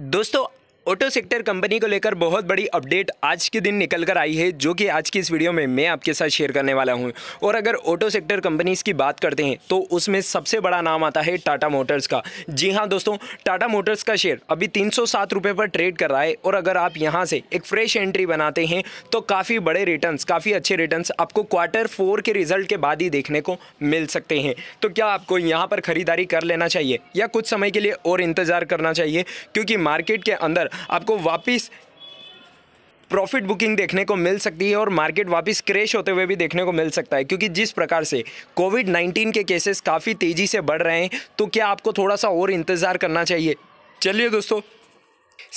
दोस्तों auto sector company को लेकर बहुत बड़ी अपडेट आज के दिन निकल कर आई है जो कि आज की इस वीडियो में मैं आपके साथ शेयर करने वाला हूं और अगर ऑटो सेक्टर कंपनीज की बात करते हैं तो उसमें सबसे बड़ा नाम आता है टाटा मोटर्स का जी हां दोस्तों टाटा मोटर्स का शेयर अभी तीन सौ पर ट्रेड कर रहा है और अगर आप यहाँ से एक फ्रेश एंट्री बनाते हैं तो काफ़ी बड़े रिटर्न काफ़ी अच्छे रिटर्न आपको क्वार्टर फोर के रिजल्ट के बाद ही देखने को मिल सकते हैं तो क्या आपको यहाँ पर ख़रीदारी कर लेना चाहिए या कुछ समय के लिए और इंतज़ार करना चाहिए क्योंकि मार्केट के अंदर आपको वापस प्रॉफिट बुकिंग देखने को मिल सकती है और मार्केट वापस क्रेश होते हुए भी देखने को मिल सकता है क्योंकि जिस प्रकार से कोविड 19 के केसेस काफ़ी तेज़ी से बढ़ रहे हैं तो क्या आपको थोड़ा सा और इंतज़ार करना चाहिए चलिए दोस्तों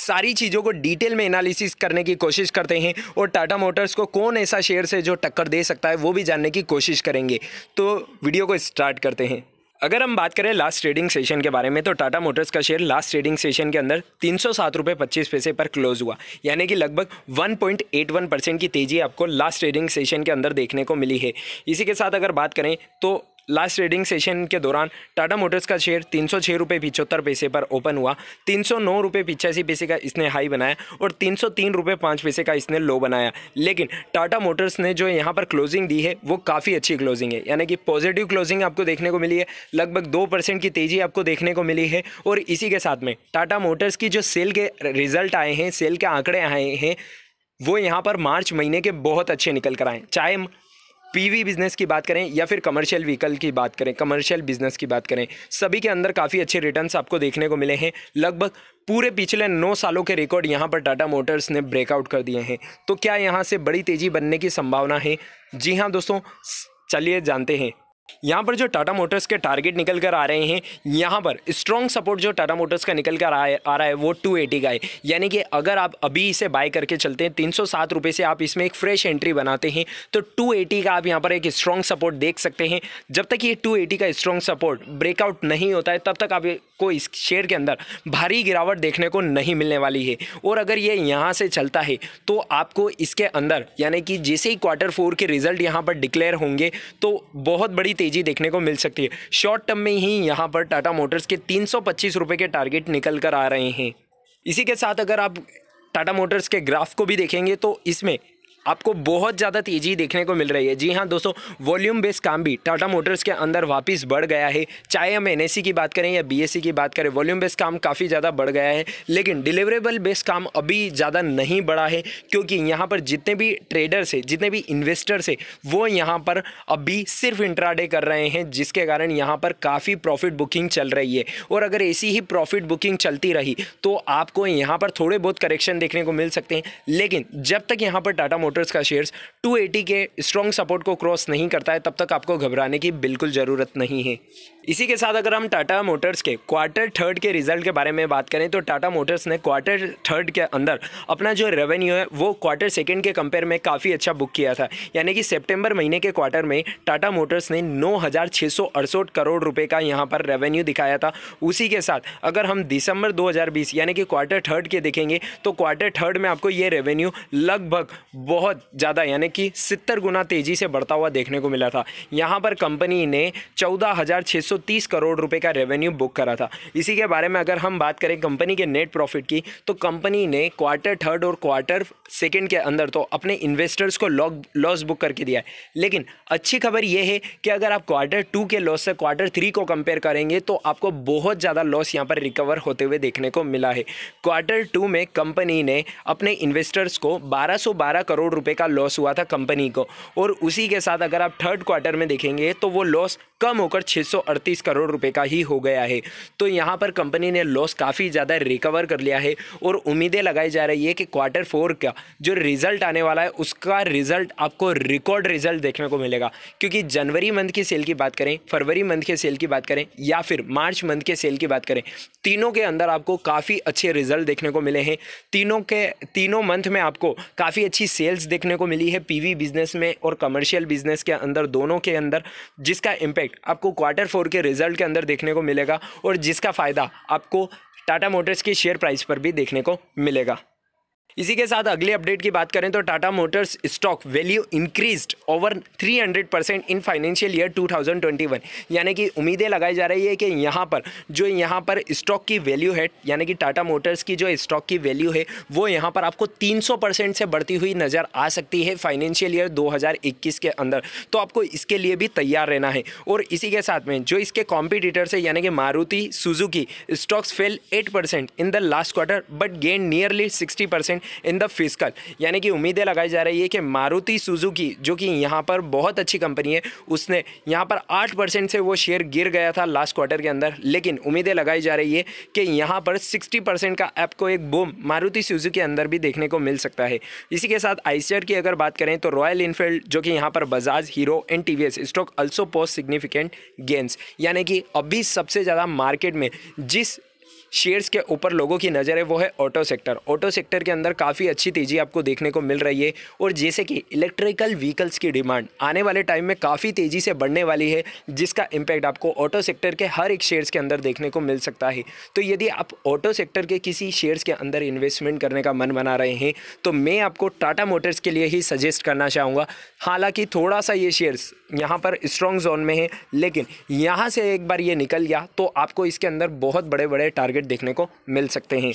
सारी चीज़ों को डिटेल में एनालिसिस करने की कोशिश करते हैं और टाटा मोटर्स को कौन ऐसा शेयर से जो टक्कर दे सकता है वो भी जानने की कोशिश करेंगे तो वीडियो को स्टार्ट करते हैं अगर हम बात करें लास्ट ट्रेडिंग सेशन के बारे में तो टाटा मोटर्स का शेयर लास्ट ट्रेडिंग सेशन के अंदर तीन सौ सात रुपये पच्चीस पैसे पर क्लोज हुआ यानी कि लगभग 1.81 परसेंट की तेज़ी आपको लास्ट ट्रेडिंग सेशन के अंदर देखने को मिली है इसी के साथ अगर बात करें तो लास्ट ट्रेडिंग सेशन के दौरान टाटा मोटर्स का शेयर तीन सौ छः रुपये पिछहत्तर पैसे पर ओपन हुआ तीन सौ नौ रुपये पिचासी पैसे का इसने हाई बनाया और तीन सौ तीन रुपये पाँच पैसे का इसने लो बनाया लेकिन टाटा मोटर्स ने जो यहाँ पर क्लोजिंग दी है वो काफ़ी अच्छी क्लोजिंग है यानी कि पॉजिटिव क्लोजिंग आपको देखने को मिली है लगभग दो परसेंट की तेज़ी आपको देखने को मिली है और इसी के साथ में टाटा मोटर्स की जो सेल के रिजल्ट आए हैं सेल के आंकड़े आए हैं वो यहाँ पर मार्च महीने के बहुत अच्छे निकल कर आए चाहे पीवी बिजनेस की बात करें या फिर कमर्शियल व्हीकल की बात करें कमर्शियल बिजनेस की बात करें सभी के अंदर काफ़ी अच्छे रिटर्न्स आपको देखने को मिले हैं लगभग पूरे पिछले नौ सालों के रिकॉर्ड यहाँ पर टाटा मोटर्स ने ब्रेकआउट कर दिए हैं तो क्या यहाँ से बड़ी तेज़ी बनने की संभावना है जी हाँ दोस्तों चलिए जानते हैं यहाँ पर जो टाटा मोटर्स के टारगेट निकल कर आ रहे हैं यहाँ पर स्ट्रॉन्ग सपोर्ट जो टाटा मोटर्स का निकल कर आ, रहा है वो टू एटी का है यानी कि अगर आप अभी इसे बाय करके चलते हैं तीन सौ सात रुपये से आप इसमें एक फ्रेश एंट्री बनाते हैं तो टू का आप यहाँ पर एक स्ट्रॉन्ग सपोर्ट देख सकते हैं जब तक ये टू का स्ट्रॉन्ग सपोर्ट ब्रेकआउट नहीं होता है तब तक आपको इस शेयर के अंदर भारी गिरावट देखने को नहीं मिलने वाली है और अगर ये यहाँ से चलता है तो आपको इसके अंदर यानी कि जैसे ही क्वार्टर फोर के रिजल्ट यहाँ पर डिक्लेयर होंगे तो बहुत बड़ी तेज़ी देखने को मिल सकती है शॉर्ट टर्म में ही यहाँ पर टाटा मोटर्स के तीन रुपए के टारगेट निकल कर आ रहे हैं इसी के साथ अगर आप टाटा मोटर्स के ग्राफ को भी देखेंगे तो इसमें आपको बहुत ज़्यादा तेज़ी देखने को मिल रही है जी हाँ दोस्तों वॉल्यूम बेस्ड काम भी टाटा मोटर्स के अंदर वापस बढ़ गया है चाहे हम एन की बात करें या बी की बात करें वॉल्यूम बेस्ड काम काफ़ी ज़्यादा बढ़ गया है लेकिन डिलीवरेबल बेस्ड काम अभी ज़्यादा नहीं बढ़ा है क्योंकि यहाँ पर जितने भी ट्रेडर्स है जितने भी इन्वेस्टर्स है वो यहाँ पर अभी सिर्फ इंट्राडे कर रहे हैं जिसके कारण यहाँ पर काफ़ी प्रॉफिट बुकिंग चल रही है और अगर ऐसी ही प्रॉफिट बुकिंग चलती रही तो आपको यहाँ पर थोड़े बहुत करेक्शन देखने को मिल सकते हैं लेकिन जब तक यहाँ पर टाटा मोटर मोटर्स का शेयर्स 280 के स्ट्रॉन्ग सपोर्ट को क्रॉस नहीं करता है तब तक आपको घबराने की बिल्कुल ज़रूरत नहीं है इसी के साथ अगर हम टाटा मोटर्स के क्वार्टर थर्ड के रिजल्ट के बारे में बात करें तो टाटा मोटर्स ने क्वार्टर थर्ड के अंदर अपना जो रेवेन्यू है वो क्वार्टर सेकेंड के कंपेयर में काफ़ी अच्छा बुक किया था यानी कि सेप्टेम्बर महीने के क्वार्टर में टाटा मोटर्स ने नौ करोड़ रुपए का यहाँ पर रेवेन्यू दिखाया था उसी के साथ अगर हम दिसंबर 2020 यानी कि क्वार्टर थर्ड के देखेंगे तो क्वार्टर थर्ड में आपको ये रेवेन्यू लगभग बहुत बहुत ज़्यादा यानी कि सितर गुना तेज़ी से बढ़ता हुआ देखने को मिला था यहाँ पर कंपनी ने चौदह करोड़ रुपए का रेवेन्यू बुक करा था इसी के बारे में अगर हम बात करें कंपनी के नेट प्रॉफिट की तो कंपनी ने क्वार्टर थर्ड और क्वार्टर सेकेंड के अंदर तो अपने इन्वेस्टर्स को लॉस बुक करके दिया है लेकिन अच्छी खबर यह है कि अगर आप क्वार्टर टू के लॉस से क्वार्टर थ्री को कंपेयर करेंगे तो आपको बहुत ज़्यादा लॉस यहाँ पर रिकवर होते हुए देखने को मिला है क्वार्टर टू में कंपनी ने अपने इन्वेस्टर्स को 1212 करोड़ करोड़ रुपए का लॉस हुआ था कंपनी को और उसी के साथ अगर आप थर्ड क्वार्टर में देखेंगे तो वो लॉस कम होकर 638 करोड़ रुपए का ही हो गया है तो यहाँ पर कंपनी ने लॉस काफ़ी ज़्यादा रिकवर कर लिया है और उम्मीदें लगाई जा रही है कि क्वार्टर फोर का जो रिजल्ट आने वाला है उसका रिजल्ट आपको रिकॉर्ड रिजल्ट देखने को मिलेगा क्योंकि जनवरी मंथ की सेल की बात करें फरवरी मंथ के सेल की बात करें या फिर मार्च मंथ के सेल की बात करें तीनों के अंदर आपको काफ़ी अच्छे रिजल्ट देखने को मिले हैं तीनों के तीनों मंथ में आपको काफ़ी अच्छी सेल्स सेल्स देखने को मिली है पीवी बिजनेस में और कमर्शियल बिजनेस के अंदर दोनों के अंदर जिसका इम्पैक्ट आपको क्वार्टर फोर के रिजल्ट के अंदर देखने को मिलेगा और जिसका फ़ायदा आपको टाटा मोटर्स के शेयर प्राइस पर भी देखने को मिलेगा इसी के साथ अगले अपडेट की बात करें तो Tata Motors stock value increased over 300 percent in financial year 2021 यानी कि उम्मीदें लगाई जा रही है कि यहाँ पर जो यहाँ पर स्टॉक की वैल्यू है यानी कि टाटा मोटर्स की जो स्टॉक की वैल्यू है वो यहाँ पर आपको 300 परसेंट से बढ़ती हुई नज़र आ सकती है फाइनेंशियल ईयर दो के अंदर तो आपको इसके लिए भी तैयार रहना है और इसी के साथ में जो इसके कॉम्पिटिटर्स है यानी कि Maruti Suzuki stocks fell at in the last quarter but gain nearly sixty decline in the fiscal यानी कि उम्मीदें लगाई जा रही है कि मारुति सुजुकी जो कि यहाँ पर बहुत अच्छी कंपनी है उसने यहाँ पर आठ से वो शेयर गिर गया था लास्ट क्वार्टर के अंदर लेकिन उम्मीदें लगाई जा रही है कि यहाँ पर सिक्सटी परसेंट का ऐप को एक बोम मारुति सुजुकी के अंदर भी देखने को मिल सकता है इसी के साथ आईसीआर की अगर बात करें तो रॉयल इनफील्ड जो कि यहाँ पर Bajaj Hero and T stock also post significant gains यानी कि अभी सबसे ज़्यादा मार्केट में जिस शेयर्स के ऊपर लोगों की नज़र है वो है ऑटो सेक्टर ऑटो सेक्टर के अंदर काफ़ी अच्छी तेज़ी आपको देखने को मिल रही है और जैसे कि इलेक्ट्रिकल व्हीकल्स की डिमांड आने वाले टाइम में काफ़ी तेज़ी से बढ़ने वाली है जिसका इम्पैक्ट आपको ऑटो सेक्टर के हर एक शेयर्स के अंदर देखने को मिल सकता है तो यदि आप ऑटो सेक्टर के किसी शेयर्स के अंदर इन्वेस्टमेंट करने का मन बना रहे हैं तो मैं आपको टाटा मोटर्स के लिए ही सजेस्ट करना चाहूँगा हालांकि थोड़ा सा ये शेयर्स यहाँ पर स्ट्रॉन्ग जोन में है लेकिन यहाँ से एक बार ये निकल गया तो आपको इसके अंदर बहुत बड़े बड़े टारगेट टारगेट देखने को मिल सकते हैं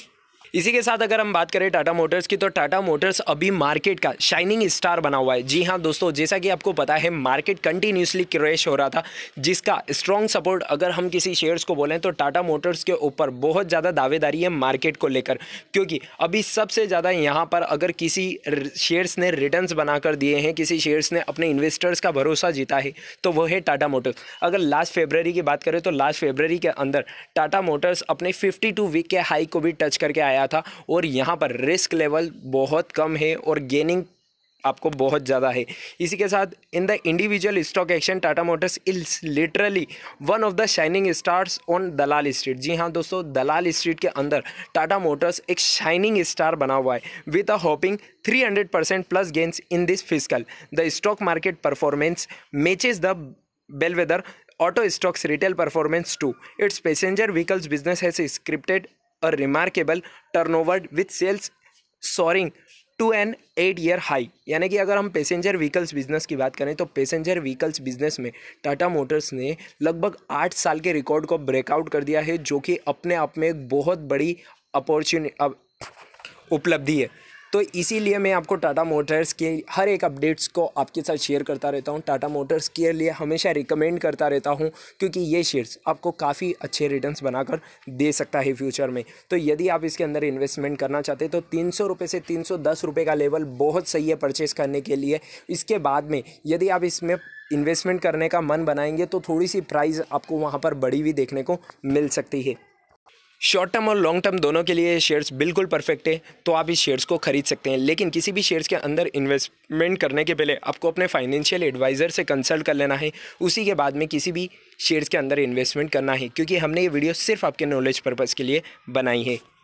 इसी के साथ अगर हम बात करें टाटा मोटर्स की तो टाटा मोटर्स अभी मार्केट का शाइनिंग स्टार बना हुआ है जी हाँ दोस्तों जैसा कि आपको पता है मार्केट कंटिन्यूसली क्रेश हो रहा था जिसका स्ट्रॉन्ग सपोर्ट अगर हम किसी शेयर्स को बोलें तो टाटा मोटर्स के ऊपर बहुत ज़्यादा दावेदारी है मार्केट को लेकर क्योंकि अभी सबसे ज़्यादा यहाँ पर अगर किसी शेयर्स ने रिटर्न बनाकर दिए हैं किसी शेयर्स ने अपने इन्वेस्टर्स का भरोसा जीता है तो वह है टाटा मोटर्स अगर लास्ट फेबररी की बात करें तो लास्ट फेबररी के अंदर टाटा मोटर्स अपने फिफ्टी वीक के हाई को भी टच करके आया आया था और यहाँ पर रिस्क लेवल बहुत कम है और गेनिंग आपको बहुत ज़्यादा है इसी के साथ in the individual stock action Tata Motors is literally one of the shining stars on Dalal street जी हाँ दोस्तों दलाल स्ट्रीट के अंदर टाटा मोटर्स एक शाइनिंग स्टार बना हुआ है with a whopping 300 percent plus gains in this fiscal the stock market performance matches the bellwether auto stocks retail performance to its passenger vehicles business has scripted a remarkable turnover with sales soaring to an eight year high यानी कि अगर हम passenger vehicles business की बात करें तो passenger vehicles business में Tata Motors ने लगभग आठ साल के रिकॉर्ड को ब्रेकआउट कर दिया है जो कि अपने आप में एक बहुत बड़ी अपॉर्चुनि उपलब्धि है तो इसीलिए मैं आपको टाटा मोटर्स के हर एक अपडेट्स को आपके साथ शेयर करता रहता हूँ टाटा मोटर्स के लिए हमेशा रिकमेंड करता रहता हूँ क्योंकि ये शेयर्स आपको काफ़ी अच्छे रिटर्न्स बनाकर दे सकता है फ्यूचर में तो यदि आप इसके अंदर इन्वेस्टमेंट करना चाहते तो तीन सौ से तीन सौ का लेवल बहुत सही है परचेस करने के लिए इसके बाद में यदि आप इसमें इन्वेस्टमेंट करने का मन बनाएंगे तो थोड़ी सी प्राइस आपको वहाँ पर बड़ी हुई देखने को मिल सकती है शॉर्ट टर्म और लॉन्ग टर्म दोनों के लिए शेयर्स बिल्कुल परफेक्ट है तो आप इस शेयर्स को खरीद सकते हैं लेकिन किसी भी शेयर्स के अंदर इन्वेस्टमेंट करने के पहले आपको अपने फाइनेंशियल एडवाइज़र से कंसल्ट कर लेना है उसी के बाद में किसी भी शेयर्स के अंदर इन्वेस्टमेंट करना है क्योंकि हमने ये वीडियो सिर्फ आपके नॉलेज पर्पज़ के लिए बनाई है